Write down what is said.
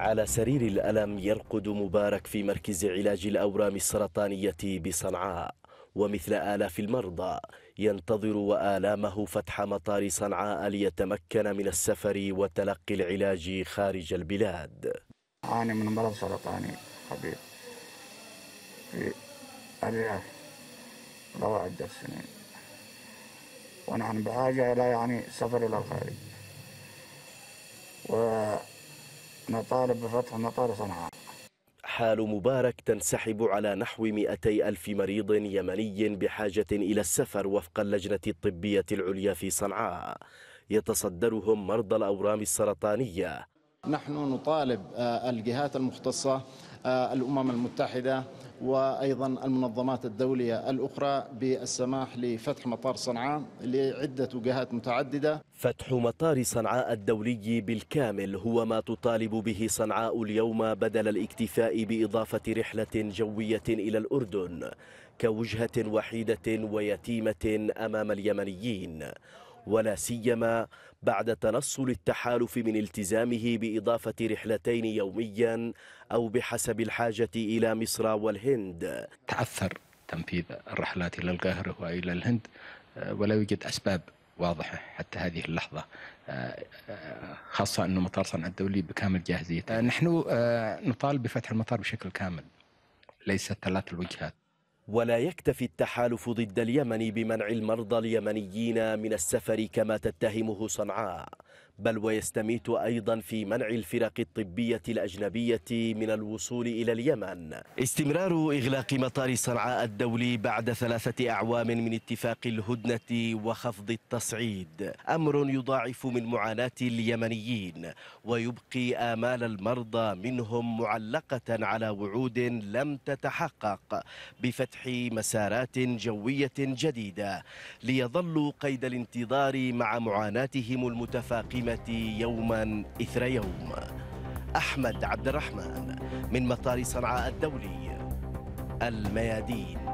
على سرير الألم يرقد مبارك في مركز علاج الأورام السرطانية بصنعاء ومثل آلاف المرضى ينتظر وآلامه فتح مطار صنعاء ليتمكن من السفر وتلقي العلاج خارج البلاد أعاني من مرض سرطاني خبير في أرياف له عدة سنين ونحن بحاجة إلى يعني سفر إلى الخارج و نطالب بفتح مطار صنعاء حال مبارك تنسحب على نحو 200 ألف مريض يمني بحاجة إلى السفر وفق اللجنة الطبية العليا في صنعاء يتصدرهم مرضى الأورام السرطانية نحن نطالب آه، الجهات المختصة آه، الأمم المتحدة وأيضا المنظمات الدولية الأخرى بالسماح لفتح مطار صنعاء لعدة وجهات متعددة فتح مطار صنعاء الدولي بالكامل هو ما تطالب به صنعاء اليوم بدل الاكتفاء بإضافة رحلة جوية إلى الأردن كوجهة وحيدة ويتيمة أمام اليمنيين ولا سيما بعد تنصل التحالف من التزامه بإضافة رحلتين يوميا أو بحسب الحاجة إلى مصر والهند تعثر تنفيذ الرحلات إلى القاهرة وإلى الهند آه، ولا يوجد أسباب واضحة حتى هذه اللحظة آه، آه، خاصة أن مطار صنعاء الدولي بكامل جاهزيته نحن نطالب بفتح المطار بشكل كامل ليس ثلاث الوجهات ولا يكتفي التحالف ضد اليمن بمنع المرضى اليمنيين من السفر كما تتهمه صنعاء بل ويستميت أيضا في منع الفرق الطبية الأجنبية من الوصول إلى اليمن استمرار إغلاق مطار صنعاء الدولي بعد ثلاثة أعوام من اتفاق الهدنة وخفض التصعيد أمر يضاعف من معاناة اليمنيين ويبقي آمال المرضى منهم معلقة على وعود لم تتحقق بفتح مسارات جوية جديدة ليظلوا قيد الانتظار مع معاناتهم المتفاقمة الكلمة يوما إثر يوم أحمد عبد الرحمن من مطار صنعاء الدولي الميادين